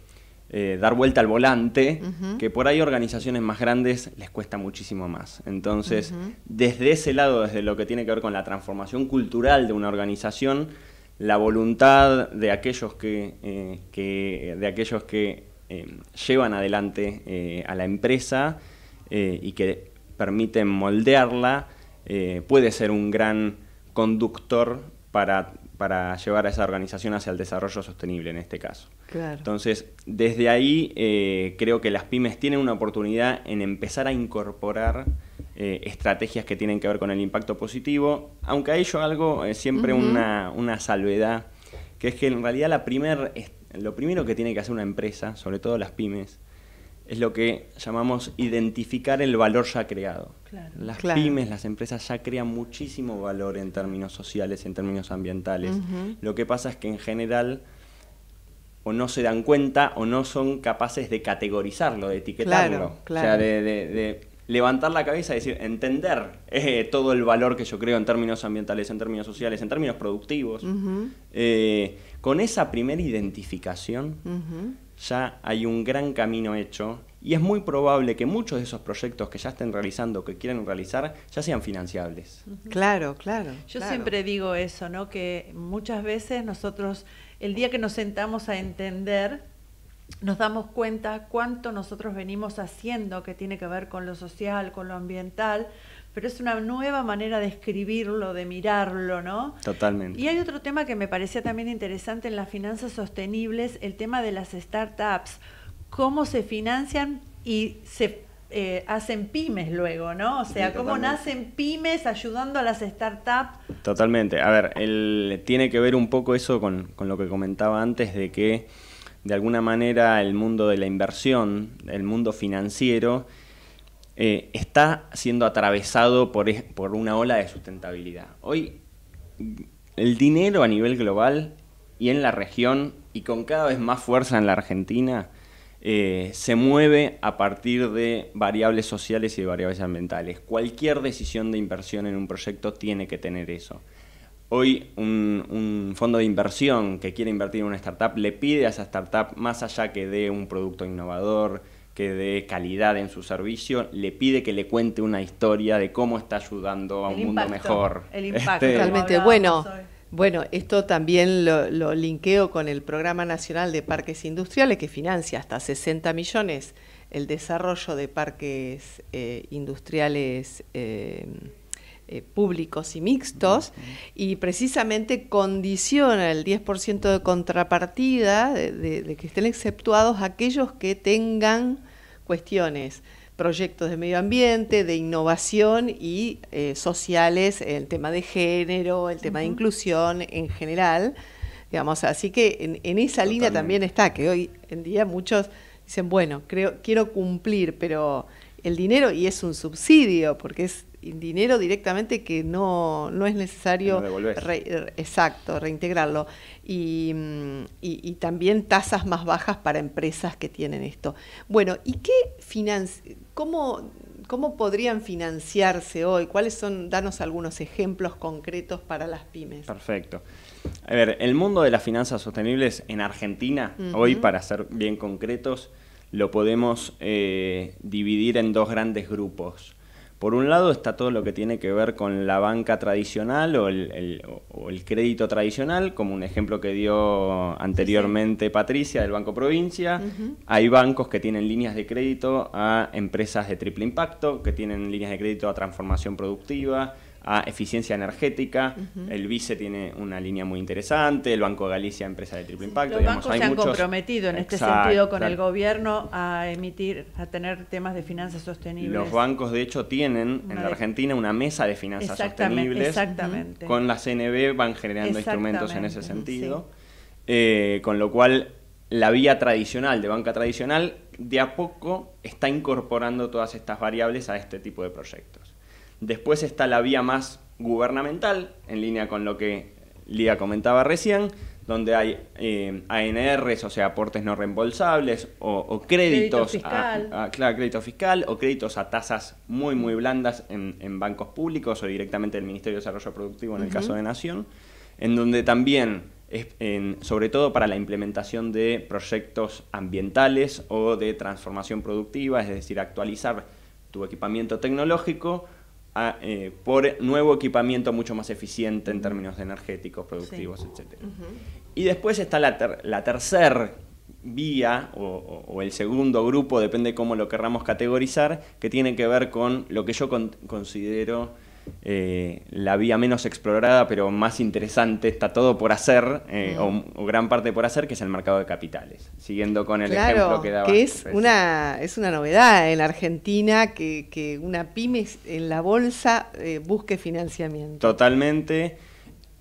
eh, dar vuelta al volante, que por ahí organizaciones más grandes les cuesta muchísimo más. Entonces, desde ese lado, desde lo que tiene que ver con la transformación cultural de una organización, la voluntad de aquellos que, eh, de aquellos que eh, llevan adelante eh, a la empresa y que permiten moldearla, puede ser un gran conductor para, para llevar a esa organización hacia el desarrollo sostenible en este caso. Entonces, desde ahí eh, creo que las pymes tienen una oportunidad en empezar a incorporar eh, estrategias que tienen que ver con el impacto positivo, aunque a ello algo, es eh, siempre una, salvedad, que es que en realidad la primer, lo primero que tiene que hacer una empresa, sobre todo las pymes, es lo que llamamos identificar el valor ya creado. las pymes, las empresas ya crean muchísimo valor en términos sociales, en términos ambientales. Lo que pasa es que en general o no se dan cuenta o no son capaces de categorizarlo, de etiquetarlo. Claro, claro. O sea, de, levantar la cabeza y decir, entender eh, todo el valor que yo creo en términos ambientales, en términos sociales, en términos productivos. Eh, con esa primera identificación ya hay un gran camino hecho y es muy probable que muchos de esos proyectos que ya estén realizando, que quieran realizar, ya sean financiables. Claro, claro. Yo siempre digo eso, ¿no? Que muchas veces nosotros el día que nos sentamos a entender, nos damos cuenta cuánto nosotros venimos haciendo que tiene que ver con lo social, con lo ambiental, pero es una nueva manera de escribirlo, de mirarlo, ¿no? Totalmente. Y hay otro tema que me parecía también interesante en las finanzas sostenibles, el tema de las startups, cómo se financian y se eh, hacen pymes luego, ¿no? O sea, cómo nacen pymes ayudando a las startups. Totalmente. A ver, tiene que ver un poco eso con, lo que comentaba antes de que de alguna manera el mundo de la inversión, el mundo financiero, eh, está siendo atravesado por, una ola de sustentabilidad. Hoy el dinero a nivel global y en la región y con cada vez más fuerza en la Argentina eh, se mueve a partir de variables sociales y de variables ambientales. Cualquier decisión de inversión en un proyecto tiene que tener eso. Hoy un, fondo de inversión que quiere invertir en una startup le pide a esa startup, más allá que dé un producto innovador, que dé calidad en su servicio, le pide que le cuente una historia de cómo está ayudando a un mundo mejor. El impacto. realmente. Este, bueno, bueno, esto también lo, linkeo con el Programa Nacional de Parques Industriales que financia hasta 60 millones el desarrollo de parques eh, industriales eh, eh, públicos y mixtos y precisamente condiciona el 10% de contrapartida de que estén exceptuados aquellos que tengan cuestiones proyectos de medio ambiente, de innovación y eh, sociales, el tema de género, el tema de inclusión en general. Digamos, así que en, esa línea también está, que hoy en día muchos dicen, bueno, creo, quiero cumplir, pero el dinero, y es un subsidio, porque es dinero directamente que no, es necesario exacto, reintegrarlo. Mm, y, también tasas más bajas para empresas que tienen esto. Bueno, ¿y qué, ¿Cómo, podrían financiarse hoy? ¿Cuáles son, danos algunos ejemplos concretos para las pymes? Perfecto. A ver, el mundo de las finanzas sostenibles en Argentina, hoy para ser bien concretos, lo podemos eh, dividir en dos grandes grupos. Por un lado está todo lo que tiene que ver con la banca tradicional o el, crédito tradicional, como un ejemplo que dio anteriormente Patricia del Banco Provincia. Hay bancos que tienen líneas de crédito a empresas de triple impacto, que tienen líneas de crédito a transformación productiva, a eficiencia energética. El vice tiene una línea muy interesante, el Banco de Galicia, empresa de triple impacto. Los bancos se han comprometido en este sentido con el gobierno a emitir, a tener temas de finanzas sostenibles. Los bancos, de hecho, tienen en la Argentina una mesa de finanzas sostenibles. Con la CNB van generando instrumentos en ese sentido. Eh, con lo cual, la vía tradicional de banca tradicional de a poco está incorporando todas estas variables a este tipo de proyectos. Después está la vía más gubernamental, en línea con lo que Lía comentaba recién, donde hay eh, ANRs, o sea, aportes no reembolsables, o, créditos, A, claro, crédito fiscal, o créditos a tasas muy, muy blandas en, bancos públicos o directamente del Ministerio de Desarrollo Productivo en el caso de Nación, en donde también, es, sobre todo para la implementación de proyectos ambientales o de transformación productiva, es decir, actualizar tu equipamiento tecnológico eh, por nuevo equipamiento mucho más eficiente en términos energéticos, productivos, etcétera. etc. Y después está la, tercera vía o, el segundo grupo, depende cómo lo querramos categorizar, que tiene que ver con lo que yo considero eh, la vía menos explorada pero más interesante, está todo por hacer, eh, mm. o, gran parte por hacer, que es el mercado de capitales. Siguiendo con el ejemplo que daba. Que es, una, es una novedad en la Argentina que, una pyme en la bolsa eh, busque financiamiento. Totalmente.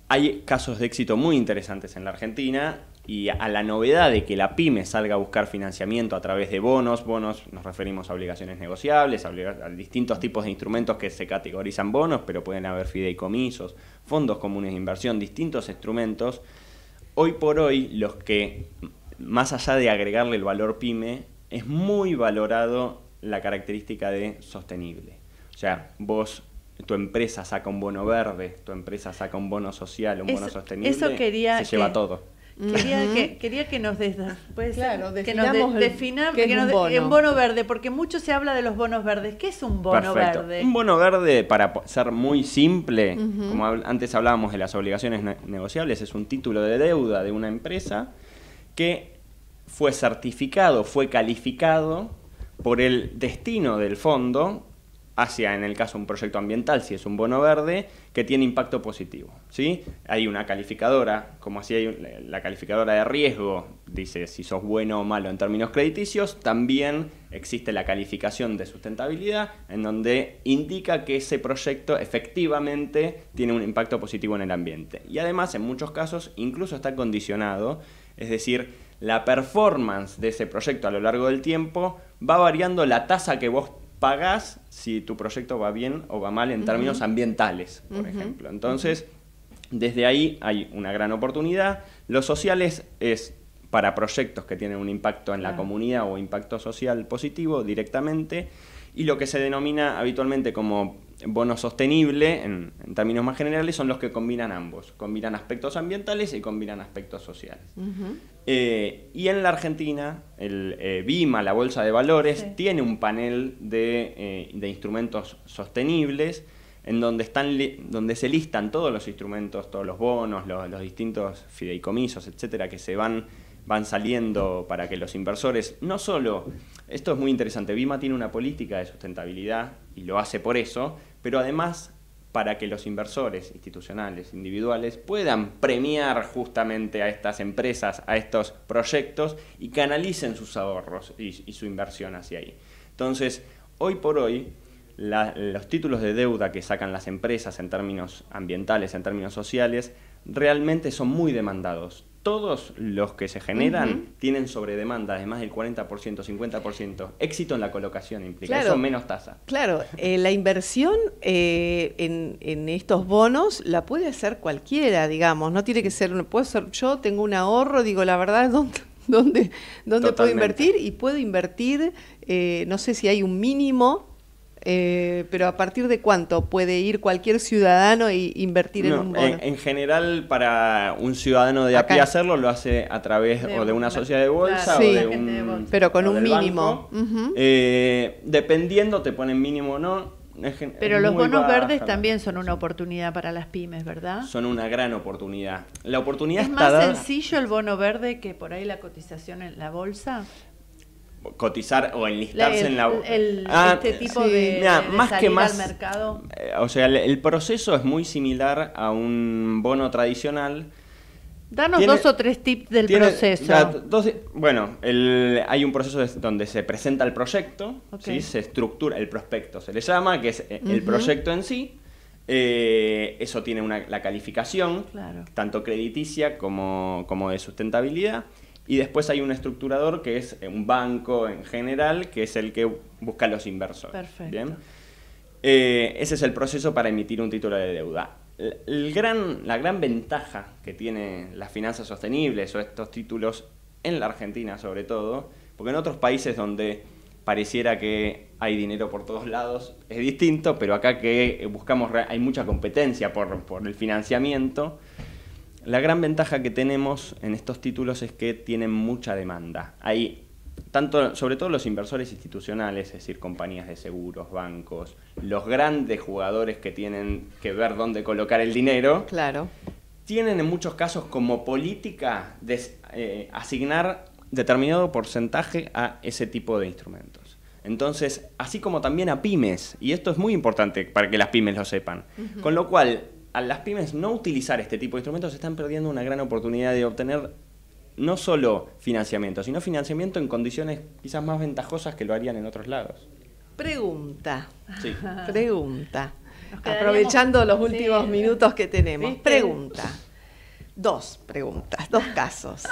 Hay casos de éxito muy interesantes en la Argentina y a la novedad de que la pyme salga a buscar financiamiento a través de bonos, bonos nos referimos a obligaciones negociables, a, distintos tipos de instrumentos que se categorizan bonos, pero pueden haber fideicomisos, fondos comunes de inversión, distintos instrumentos, hoy por hoy los que, más allá de agregarle el valor pyme, es muy valorado la característica de sostenible. O sea, vos tu empresa saca un bono verde, tu empresa saca un bono social, un bono sostenible, eso quería se lleva todo. Quería, que, quería que nos des, pues, que nos definamos en bono verde, porque mucho se habla de los bonos verdes. ¿Qué es un bono verde? Un bono verde, para ser muy simple, como antes hablábamos de las obligaciones negociables, es un título de deuda de una empresa que fue certificado, fue calificado por el destino del fondo hacia, en el caso, un proyecto ambiental, si es un bono verde, que tiene impacto positivo. ¿sí? Hay una calificadora, como así hay la calificadora de riesgo, dice si sos bueno o malo en términos crediticios, también existe la calificación de sustentabilidad, en donde indica que ese proyecto efectivamente tiene un impacto positivo en el ambiente. Y además, en muchos casos, incluso está condicionado, es decir, la performance de ese proyecto a lo largo del tiempo va variando la tasa que vos pagás si tu proyecto va bien o va mal en términos ambientales, por ejemplo. Entonces, desde ahí hay una gran oportunidad. Los sociales es para proyectos que tienen un impacto en la comunidad o impacto social positivo directamente y lo que se denomina habitualmente como bono sostenible, en, términos más generales, son los que combinan ambos. Combinan aspectos ambientales y combinan aspectos sociales. Eh, y en la Argentina, el eh, BIMA, la Bolsa de Valores, tiene un panel eh, de, instrumentos sostenibles en donde, están donde se listan todos los instrumentos, todos los bonos, los, distintos fideicomisos, etcétera, que se van van saliendo para que los inversores, no solo, esto es muy interesante, Bima tiene una política de sustentabilidad y lo hace por eso, pero además para que los inversores institucionales, individuales, puedan premiar justamente a estas empresas, a estos proyectos y canalicen sus ahorros y, su inversión hacia ahí. Entonces, hoy por hoy, los títulos de deuda que sacan las empresas en términos ambientales, en términos sociales, realmente son muy demandados todos los que se generan tienen sobredemanda, más del 40%, 50%. Éxito en la colocación implica eso menos tasa. Claro, eh, la inversión eh, en, estos bonos la puede hacer cualquiera, digamos, no tiene que ser, puede ser yo, tengo un ahorro, digo la verdad, ¿dónde, dónde, puedo invertir? Y puedo invertir, eh, no sé si hay un mínimo eh, pero ¿a partir de cuánto puede ir cualquier ciudadano e invertir en un bono? En, general, para un ciudadano de aquí hacerlo, lo hace a través de, una sociedad de bolsa o de un... Pero con un mínimo. Eh, dependiendo, te ponen mínimo o no. pero los bonos verdes también son una oportunidad para las pymes, ¿verdad? Son una gran oportunidad. La oportunidad ¿Es más sencillo el bono verde que por ahí la cotización en la bolsa? cotizar o enlistarse en la el, ah, este tipo de, más que más, mercado eh, o sea el, proceso es muy similar a un bono tradicional Danos dos o tres tips del proceso. bueno, hay un proceso donde se presenta el proyecto, se estructura el prospecto, se le llama, que es eh, el proyecto en sí. Eh, eso tiene una, la calificación, tanto crediticia como de sustentabilidad. Y después hay un estructurador que es eh, un banco en general, que es el que busca los inversores. Eh, ese es el proceso para emitir un título de deuda. gran, la gran ventaja que tienen las finanzas sostenibles o estos títulos en la Argentina sobre todo, porque en otros países donde pareciera que hay dinero por todos lados es distinto, pero acá que buscamos hay mucha competencia por el financiamiento, la gran ventaja que tenemos en estos títulos es que tienen mucha demanda. Hay tanto, sobre todo los inversores institucionales, es decir, compañías de seguros, bancos, los grandes jugadores que tienen que ver dónde colocar el dinero. Claro. Tienen en muchos casos como política de, eh, asignar determinado porcentaje a ese tipo de instrumentos. Entonces, así como también a pymes, y esto es muy importante para que las pymes lo sepan. Con lo cual, a las pymes no utilizar este tipo de instrumentos están perdiendo una gran oportunidad de obtener no solo financiamiento, sino financiamiento en condiciones quizás más ventajosas que lo harían en otros lados. Pregunta. Sí. Pregunta. Aprovechando los últimos minutos que tenemos. Pregunta. Dos preguntas, dos casos.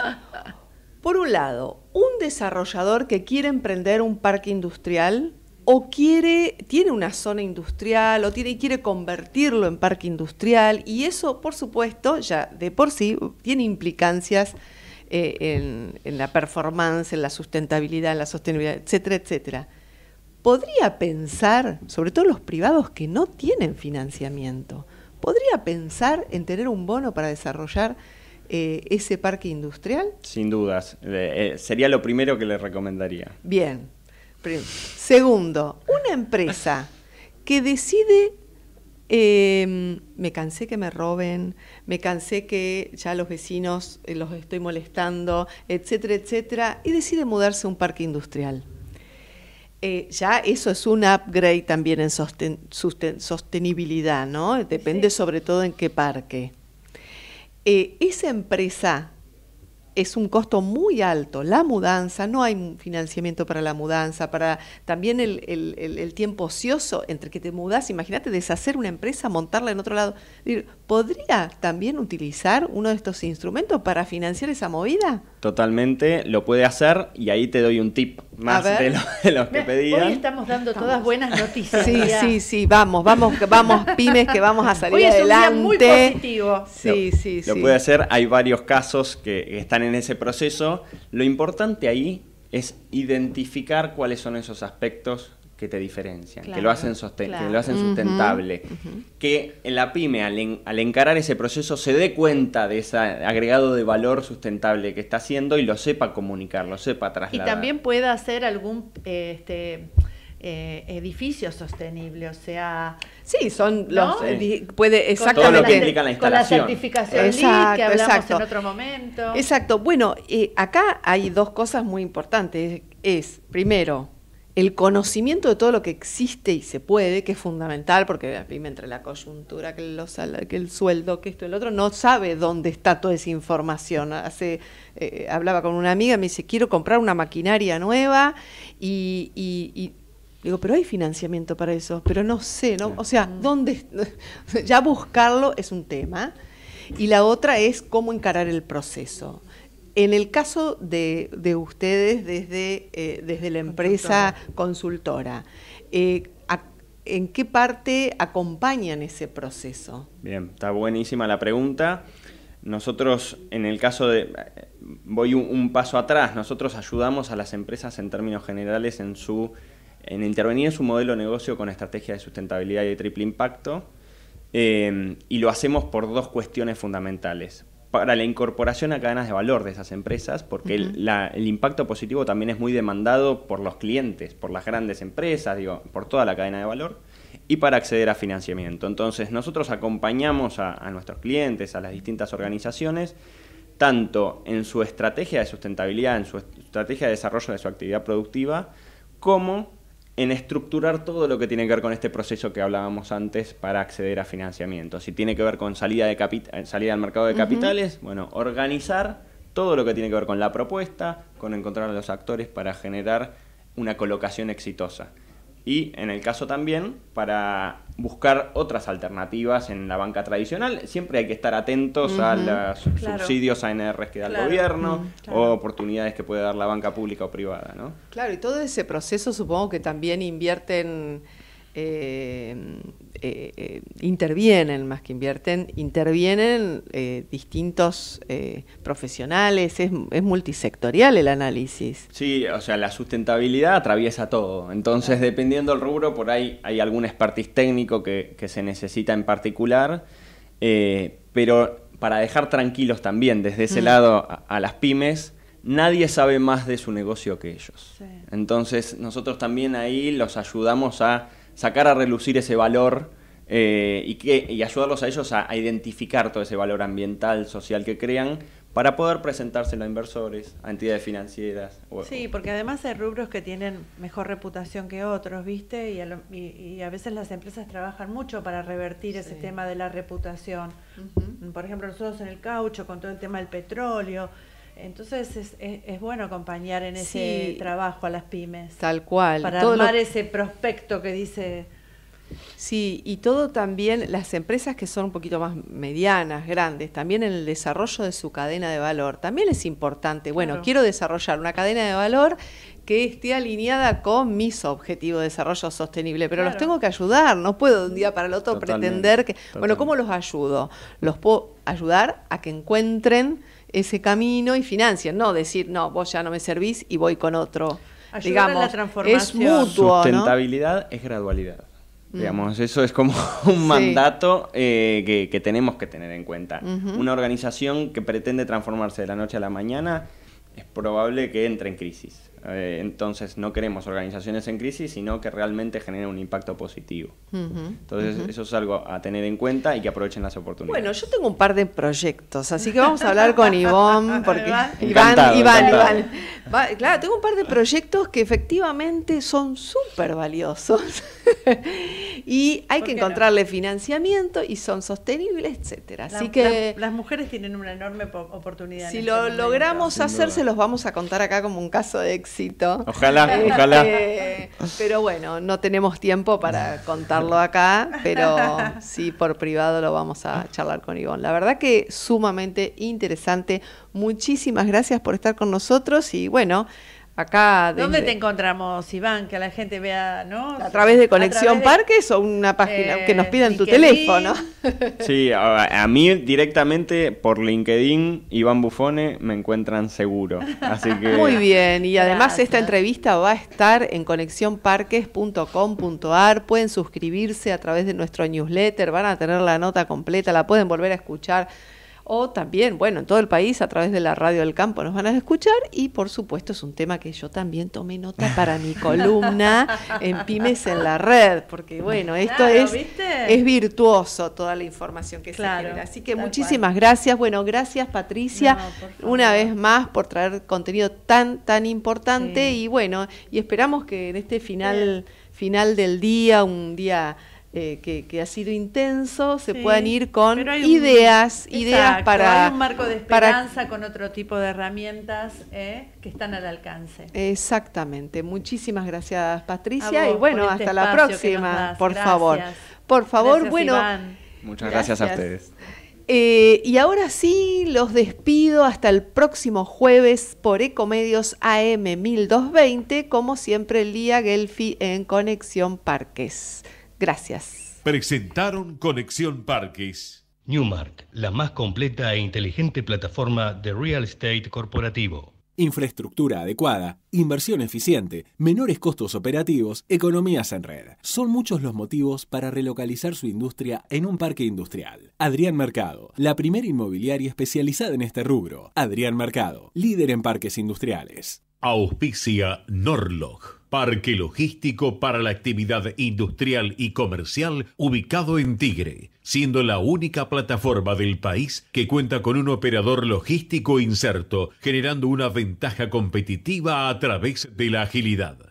Por un lado, un desarrollador que quiere emprender un parque industrial o quiere, tiene una zona industrial o tiene, quiere convertirlo en parque industrial y eso, por supuesto, ya de por sí tiene implicancias eh, en, la performance, en la sustentabilidad, en la sostenibilidad, etcétera, etcétera. Podría pensar, sobre todo los privados que no tienen financiamiento, podría pensar en tener un bono para desarrollar eh, ese parque industrial. Sin dudas, eh, sería lo primero que le recomendaría. Bien, Segundo, una empresa que decide, em, me cansé que me roben, me cansé que ya los vecinos eh, los estoy molestando, etcétera, etcétera, y decide mudarse a un parque industrial. Eh, ya eso es un upgrade también en sostenibilidad, ¿no? Depende sobre todo en qué parque. Eh, esa empresa es un costo muy alto. La mudanza, no hay financiamiento para la mudanza, para también el, tiempo ocioso entre que te mudas, imagínate deshacer una empresa, montarla en otro lado. ¿Podría también utilizar uno de estos instrumentos para financiar esa movida? Totalmente, lo puede hacer y ahí te doy un tip más de, lo, que pedían. Hoy estamos dando todas buenas noticias. Sí, sí, sí, vamos, vamos, vamos pymes que vamos a salir es adelante. Un muy positivo. Sí, sí, sí. Lo puede hacer, hay varios casos que están en ese proceso. Lo importante ahí es identificar cuáles son esos aspectos que te diferencian, que lo hacen, que lo hacen sustentable. Que la pyme, al, al, encarar ese proceso, se dé cuenta de ese agregado de valor sustentable que está haciendo y lo sepa comunicar, lo sepa trasladar. Y también pueda hacer algún... este eh, edificios edificio sostenible, o sea... Sí, son los... puede, lo que implica la instalación. Con la certificación exacto, que hablamos en otro momento. Exacto. Bueno, eh, acá hay dos cosas muy importantes. Es, primero, el conocimiento de todo lo que existe y se puede, que es fundamental, porque a mí me entre la coyuntura, que, el sueldo, que esto, el otro, no sabe dónde está toda esa información. Hace, eh, hablaba con una amiga, me dice, quiero comprar una maquinaria nueva y Digo, pero hay financiamiento para eso, pero no sé, ¿no? O sea, mm. ¿dónde? ya buscarlo es un tema. Y la otra es cómo encarar el proceso. En el caso de, ustedes, desde, eh, desde la empresa consultora, eh, ¿en qué parte acompañan ese proceso? Bien, está buenísima la pregunta. Nosotros, en el caso de, voy un paso atrás, nosotros ayudamos a las empresas en términos generales en su en intervenir en su modelo de negocio con estrategia de sustentabilidad y de triple impacto. Eh, y lo hacemos por dos cuestiones fundamentales. Para la incorporación a cadenas de valor de esas empresas, porque el, impacto positivo también es muy demandado por los clientes, por las grandes empresas, digo, por toda la cadena de valor, y para acceder a financiamiento. Entonces, nosotros acompañamos a, a nuestros clientes, a las distintas organizaciones, tanto en su estrategia de sustentabilidad, en su estrategia de desarrollo de su actividad productiva, como en estructurar todo lo que tiene que ver con este proceso que hablábamos antes para acceder a financiamiento. Si tiene que ver con salida, de eh, salida al mercado de capitales, bueno, organizar todo lo que tiene que ver con la propuesta, con encontrar a los actores para generar una colocación exitosa y en el caso también para buscar otras alternativas en la banca tradicional. Siempre hay que estar atentos a los subsidios ANR que da el gobierno mm, o oportunidades que puede dar la banca pública o privada. ¿no? Claro, y todo ese proceso supongo que también invierten... En eh, eh, eh, intervienen, más que invierten, intervienen distintos profesionales, es, multisectorial el análisis. Sí, o sea, la sustentabilidad atraviesa todo, entonces dependiendo del rubro, por ahí hay algún expertise técnico que, se necesita en particular, pero para dejar tranquilos también desde ese mm. lado a, las pymes, nadie sabe más de su negocio que ellos. Entonces nosotros también ahí los ayudamos a sacar a relucir ese valor eh, y, que, ayudarlos a ellos a, identificar todo ese valor ambiental, social que crean para poder presentárselo a inversores, a entidades financieras. sí, porque además hay rubros que tienen mejor reputación que otros, ¿viste? Y a, veces las empresas trabajan mucho para revertir ese tema de la reputación. Por ejemplo, nosotros en el caucho, con todo el tema del petróleo, entonces es, bueno acompañar en ese trabajo a las pymes. Tal cual. Para tomar ese prospecto que dice... Sí, y todo también, las empresas que son un poquito más medianas, grandes, también en el desarrollo de su cadena de valor, también es importante, bueno, quiero desarrollar una cadena de valor que esté alineada con mis objetivos de desarrollo sostenible, pero los tengo que ayudar, no puedo de un día mm. para el otro pretender que, bueno, ¿cómo los ayudo? Los puedo ayudar a que encuentren ese camino y financian, no decir, no, vos ya no me servís y voy con otro. digamos, es mutuo. Sustentabilidad es gradualidad. Mm. Digamos, eso es como un mandato eh, que, que, tenemos que tener en cuenta. Una organización que pretende transformarse de la noche a la mañana es probable que entre en crisis. Eh, entonces no queremos organizaciones en crisis, sino que realmente generen un impacto positivo. entonces eso es algo a tener en cuenta y que aprovechen las oportunidades. Bueno, yo tengo un par de proyectos, así que vamos a hablar con Ivonne, porque Iván, Iván, Iván. claro, tengo un par de proyectos que efectivamente son súper valiosos y hay que encontrarle financiamiento y son sostenibles, etcétera. Así que las mujeres tienen una enorme oportunidad. Si este lo logramos hacer, se los vamos a contar acá como un caso de éxito. Ojalá, este, ojalá. Pero bueno, no tenemos tiempo para contarlo acá, pero sí por privado lo vamos a charlar con Ivonne. La verdad que sumamente interesante. Muchísimas gracias por estar con nosotros y bueno, acá. ¿Dónde te encontramos, Iván? Que la gente vea, ¿no? A través de Conexión Parques o una página que nos pidan tu teléfono. Sí, a, mí directamente por LinkedIn, Iván Bufone, me encuentran seguro. Así que... Muy bien, y además esta entrevista va a estar en conexiónparques.com.ar. Pueden suscribirse a través de nuestro newsletter, van a tener la nota completa, la pueden volver a escuchar o también, bueno, en todo el país a través de la radio del campo nos van a escuchar y por supuesto es un tema que yo también tomé nota para mi columna en Pymes en la red, porque bueno, esto es, es virtuoso toda la información que se genera. Así que muchísimas gracias, bueno, gracias Patricia una vez más por traer contenido tan, tan importante y bueno, y esperamos que en este final, final del día, un día eh, que, ha sido intenso, se puedan ir con ideas, ideas para... Hay un marco de esperanza con otro tipo de herramientas eh, que están al alcance. Exactamente. Muchísimas gracias, Patricia. y bueno, este hasta la próxima, por favor. Por favor, bueno... Muchas gracias. a ustedes. Eh, y ahora sí, los despido hasta el próximo jueves por Ecomedios AM 1220, como siempre el día Gelfi en Conexión Parques. Gracias. Presentaron Conexión Parques. Newmark, la más completa e inteligente plataforma de real estate corporativo. Infraestructura adecuada, inversión eficiente, menores costos operativos, economías en red. Son muchos los motivos para relocalizar su industria en un parque industrial. Adrián Mercado, la primera inmobiliaria especializada en este rubro. Adrián Mercado, líder en parques industriales. Auspicia Norlog parque logístico para la actividad industrial y comercial ubicado en Tigre, siendo la única plataforma del país que cuenta con un operador logístico inserto, generando una ventaja competitiva a través de la agilidad.